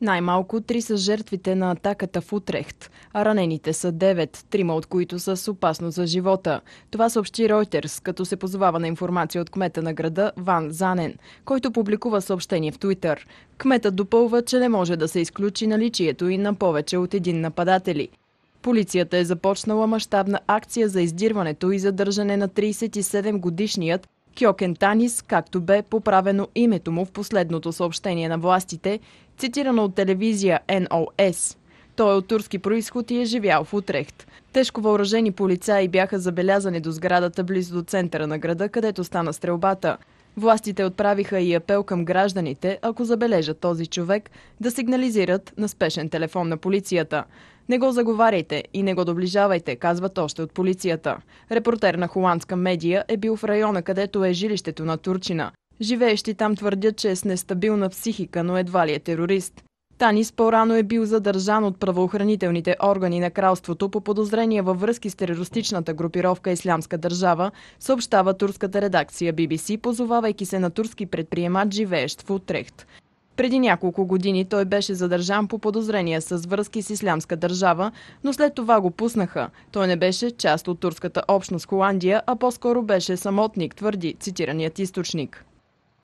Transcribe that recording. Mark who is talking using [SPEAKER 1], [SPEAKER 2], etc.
[SPEAKER 1] Най-малко три са жертвите на атаката в Утрехт, а ранените са девет, трима от които са с опасно за живота. Това съобщи Reuters, като се позовава на информация от кмета на града Ван Занен, който публикува съобщение в Твитър. Кметът допълва, че не може да се изключи наличието и на повече от един нападатели. Полицията е започнала мащабна акция за издирването и задържане на 37-годишният Кьокен Танис, както бе поправено името му в последното съобщение на властите, цитирано от телевизия NOS. Той е от турски происход и е живял в Утрехт. Тежко въоръжени полицаи бяха забелязани до сградата близо до центъра на града, където стана стрелбата. Властите отправиха и апел към гражданите, ако забележат този човек, да сигнализират на спешен телефон на полицията. Не го заговаряйте и не го доближавайте, казват още от полицията. Репортер на холандска медия е бил в района, където е жилището на Турчина. Живеещи там твърдят, че е с нестабилна психика, но едва ли е терорист. Танис по-рано е бил задържан от правоохранителните органи на кралството по подозрение във връзки с терористичната групировка Ислямска държава, съобщава турската редакция BBC, позовавайки се на турски предприемат, живеещ в Утрехт. Преди няколко години той беше задържан по подозрение с връзки с Ислямска държава, но след това го пуснаха. Той не беше част от турската общност Холандия, а по-скоро беше самотник, твърди цитираният източник.